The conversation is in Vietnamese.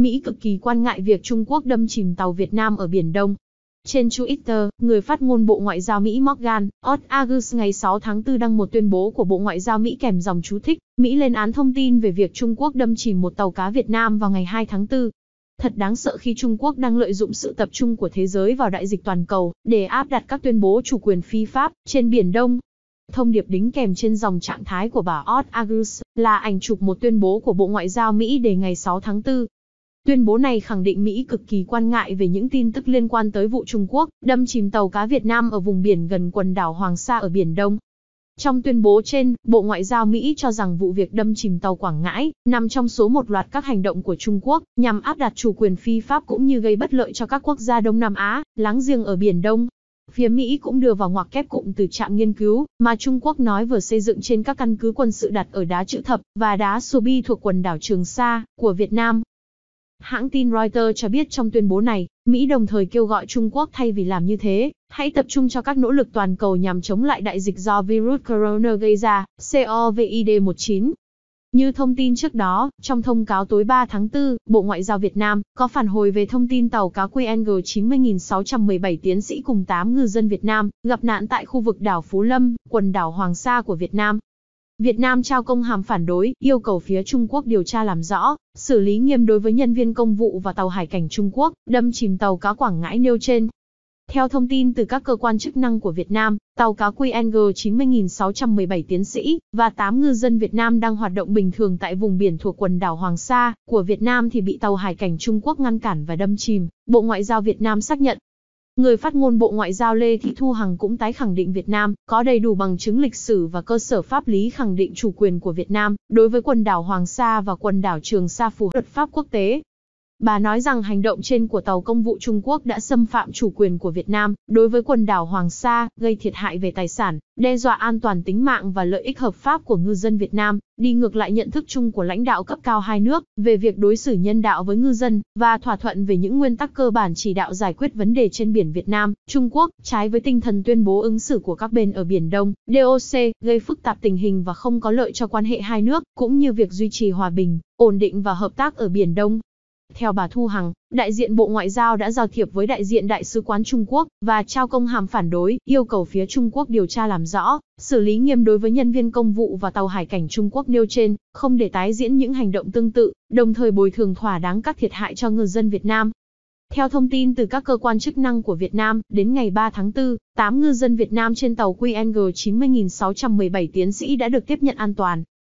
Mỹ cực kỳ quan ngại việc Trung Quốc đâm chìm tàu Việt Nam ở Biển Đông. Trên Twitter, người phát ngôn Bộ Ngoại giao Mỹ Morgan Otagus ngày 6 tháng 4 đăng một tuyên bố của Bộ Ngoại giao Mỹ kèm dòng chú thích, Mỹ lên án thông tin về việc Trung Quốc đâm chìm một tàu cá Việt Nam vào ngày 2 tháng 4. Thật đáng sợ khi Trung Quốc đang lợi dụng sự tập trung của thế giới vào đại dịch toàn cầu để áp đặt các tuyên bố chủ quyền phi pháp trên Biển Đông. Thông điệp đính kèm trên dòng trạng thái của bà Otagus là ảnh chụp một tuyên bố của Bộ Ngoại giao Mỹ đề ngày 6 tháng 4 Tuyên bố này khẳng định Mỹ cực kỳ quan ngại về những tin tức liên quan tới vụ Trung Quốc đâm chìm tàu cá Việt Nam ở vùng biển gần quần đảo Hoàng Sa ở Biển Đông. Trong tuyên bố trên, Bộ Ngoại giao Mỹ cho rằng vụ việc đâm chìm tàu Quảng Ngãi nằm trong số một loạt các hành động của Trung Quốc nhằm áp đặt chủ quyền phi pháp cũng như gây bất lợi cho các quốc gia Đông Nam Á, láng giềng ở Biển Đông. Phía Mỹ cũng đưa vào ngoặc kép cụm từ trạm nghiên cứu mà Trung Quốc nói vừa xây dựng trên các căn cứ quân sự đặt ở đá chữ thập và đá Subi thuộc quần đảo Trường Sa của Việt Nam Hãng tin Reuters cho biết trong tuyên bố này, Mỹ đồng thời kêu gọi Trung Quốc thay vì làm như thế, hãy tập trung cho các nỗ lực toàn cầu nhằm chống lại đại dịch do virus corona gây ra, COVID-19. Như thông tin trước đó, trong thông cáo tối 3 tháng 4, Bộ Ngoại giao Việt Nam có phản hồi về thông tin tàu cá QNG 90617 tiến sĩ cùng 8 ngư dân Việt Nam gặp nạn tại khu vực đảo Phú Lâm, quần đảo Hoàng Sa của Việt Nam Việt Nam trao công hàm phản đối, yêu cầu phía Trung Quốc điều tra làm rõ, xử lý nghiêm đối với nhân viên công vụ và tàu hải cảnh Trung Quốc, đâm chìm tàu cá Quảng Ngãi nêu trên. Theo thông tin từ các cơ quan chức năng của Việt Nam, tàu cá QNG 617 tiến sĩ và 8 ngư dân Việt Nam đang hoạt động bình thường tại vùng biển thuộc quần đảo Hoàng Sa của Việt Nam thì bị tàu hải cảnh Trung Quốc ngăn cản và đâm chìm. Bộ Ngoại giao Việt Nam xác nhận, Người phát ngôn Bộ Ngoại giao Lê Thị Thu Hằng cũng tái khẳng định Việt Nam có đầy đủ bằng chứng lịch sử và cơ sở pháp lý khẳng định chủ quyền của Việt Nam đối với quần đảo Hoàng Sa và quần đảo Trường Sa phù hợp luật pháp quốc tế. Bà nói rằng hành động trên của tàu công vụ Trung Quốc đã xâm phạm chủ quyền của Việt Nam đối với quần đảo Hoàng Sa, gây thiệt hại về tài sản, đe dọa an toàn tính mạng và lợi ích hợp pháp của ngư dân Việt Nam, đi ngược lại nhận thức chung của lãnh đạo cấp cao hai nước về việc đối xử nhân đạo với ngư dân và thỏa thuận về những nguyên tắc cơ bản chỉ đạo giải quyết vấn đề trên biển Việt Nam, Trung Quốc, trái với tinh thần tuyên bố ứng xử của các bên ở Biển Đông, DOC, gây phức tạp tình hình và không có lợi cho quan hệ hai nước, cũng như việc duy trì hòa bình, ổn định và hợp tác ở Biển Đông. Theo bà Thu Hằng, đại diện Bộ Ngoại giao đã giao thiệp với đại diện Đại sứ quán Trung Quốc và trao công hàm phản đối, yêu cầu phía Trung Quốc điều tra làm rõ, xử lý nghiêm đối với nhân viên công vụ và tàu hải cảnh Trung Quốc nêu trên, không để tái diễn những hành động tương tự, đồng thời bồi thường thỏa đáng các thiệt hại cho ngư dân Việt Nam. Theo thông tin từ các cơ quan chức năng của Việt Nam, đến ngày 3 tháng 4, 8 ngư dân Việt Nam trên tàu QNG 617 tiến sĩ đã được tiếp nhận an toàn,